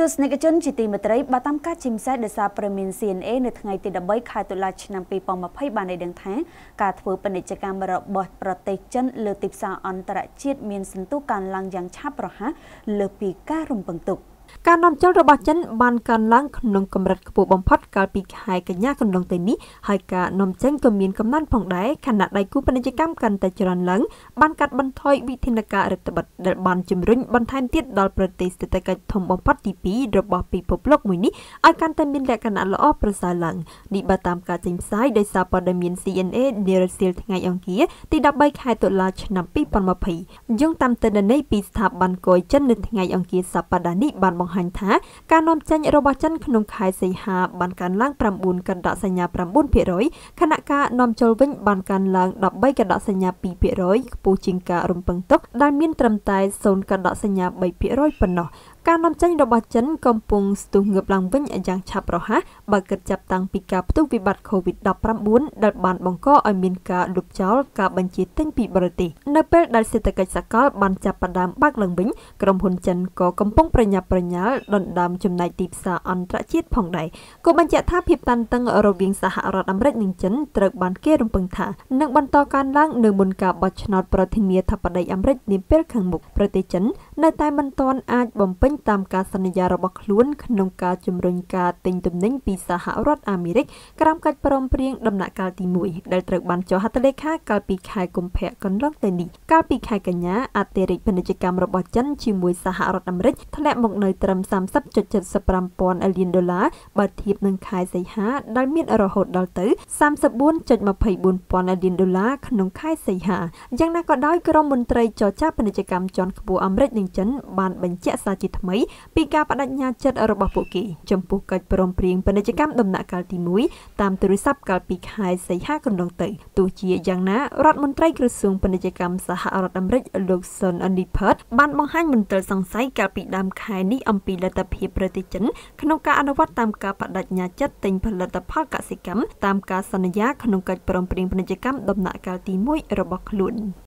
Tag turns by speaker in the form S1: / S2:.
S1: ទស្សនិកជនជាទីមេត្រីបើតាមការជាផ្សាយដោយសារព្រមាន CNA នៅថ្ងៃទី13ខែតុលាឆ្នាំ2020បានដឹងថាការធ្វើពាណិជ្ជកម្មរបស់ប្រទេសចិនលើទីផ្សារអន្តរជាតិមានសន្ទុះកើនឡើងយ៉ាងឆាប់រហ័សលើសពីការរំពឹងទុក
S2: ។ការនាំចូលរបស់ចិនបានកើនឡើងក្នុងកម្រិតខ្ពស់បំផុតកាលពីខែកញ្ញាកន្លងទៅនេះហើយការនាំចេញក៏មានកំណើនផងដែរខណៈដៃគូពាណិជ្ជកម្មកាន់តែច្រើនឡើងបានកាត់បន្ថយវិធានការរដ្ឋបិតដែលបានជំរុញបន្ថែមទៀតដល់ប្រទេសសេដ្ឋកិច្ចធំបំផុតទី2របស់ពិភពលោកមួយនេះឲ្យកាន់តែមានលក្ខណៈល្អប្រសើរឡើងនេះបើតាមការចេញផ្សាយដោយសារព័ត៌មាន CNA នារសៀលថ្ងៃអង្គារទី13ខែតុលាឆ្នាំ2020យោងតាមទិន្នន័យពីស្ថាប័នកយចិននៅថ្ងៃអង្គារសប្តាហ៍នេះបានបង្ហាញថាការនាំចេញរបស់ចិនក្នុងខែសីហាបានកើនឡើង9កណ្ដាសញ្ញា9%ខណៈការនាំចូលវិញ បានកើនឡើង13កណ្ដាសញ្ញា2%ខ្ពស់ជាងការរំពឹងទុកដែលមានត្រឹមតែ0កណ្ដាសញ្ញា3%ប៉ុណ្ណោះការនាំចេញរបស់ចិន កំពុងស្ទុះងើបឡើងវិញយ៉ាងឆាប់រហ័សបើគិតចាប់តាំងពីការផ្ទុះវិបត្តិ COVID-19 ដែលបានបង្កឲ្យមានការលុបចោលការបញ្ជាទិញពីបរទេសនៅពេលដែលសេដ្ឋកិច្ចសកលបានចាប់ផ្ដើមបើកឡើងវិញក្រុមហ៊ុនចិនក៏កំពុងប្រញាប់ប្រញាល់ដណ្ដើមចំណែកទីផ្សារអន្តរជាតិផងដែរគូបញ្ជាក់ថាភាពតានតឹងរវាងសហរដ្ឋអាមេរិកនិងចិនត្រូវបានគេរំពឹងថានឹងបន្តកើនឡើងនៅមុនការបោះឆ្នោតប្រធានាធិបតីអាមេរិកនាពេលខាងមុខប្រទេសចិននៅតែមិនទាន់អាចបំពេញតាមការសន្យារបស់ខ្លួនក្នុងការជំរុញការទិញទំនិញពីសហរដ្ឋអាមេរិកក្រោមកិច្ចព្រមព្រៀងដំណាក់កាលទី1ដែលត្រូវបានចុះហត្ថលេខាកាលពីខែកុម្ភៈកន្លងទៅនេះកាលពីខែកញ្ញាអតិរិកពាណិជ្ជកម្មរបស់ចិនជាមួយសហរដ្ឋអាមេរិកធ្លាក់មកនៅត្រឹម30.75ពាន់លានដុល្លារបើធៀបនឹងខែសីហាដែលមានរហូតដល់ទៅ34.24ពាន់លានដុល្លារក្នុងខែសីហាយ៉ាងណាក៏ដោយក្រមមន្ត្រីចរចាពាណិជ្ជកម្មជាន់ខ្ពស់អាមេរិកនឹងចិនបានបញ្ជាក់សារជាថ្មី ពីការបដិញ្ញាចិត្តរបស់ពួកគេចំពោះកិច្ចព្រមព្រៀងពាណិជ្ជកម្មដំណាក់កាលទី1តាមទូរស័ព្ទកាលពីខែសីហាកន្លងទៅទោះជាយ៉ាងណារដ្ឋមន្ត្រីក្រសួងពាណិជ្ជកម្មសហរដ្ឋអាមេរិកលោកសុនអនីផតបានបង្ហាញមន្ទិលសង្ស័យកាលពីដើមខែនេះអំពីលទ្ធភាពប្រទេសចិនក្នុងការអនុវត្តតាមការបដិញ្ញាចិត្តទិញផលិតផលកសិកម្មតាមការសន្យាក្នុងកិច្ចព្រមព្រៀងពាណិជ្ជកម្មដំណាក់កាលទី1របស់ខ្លួន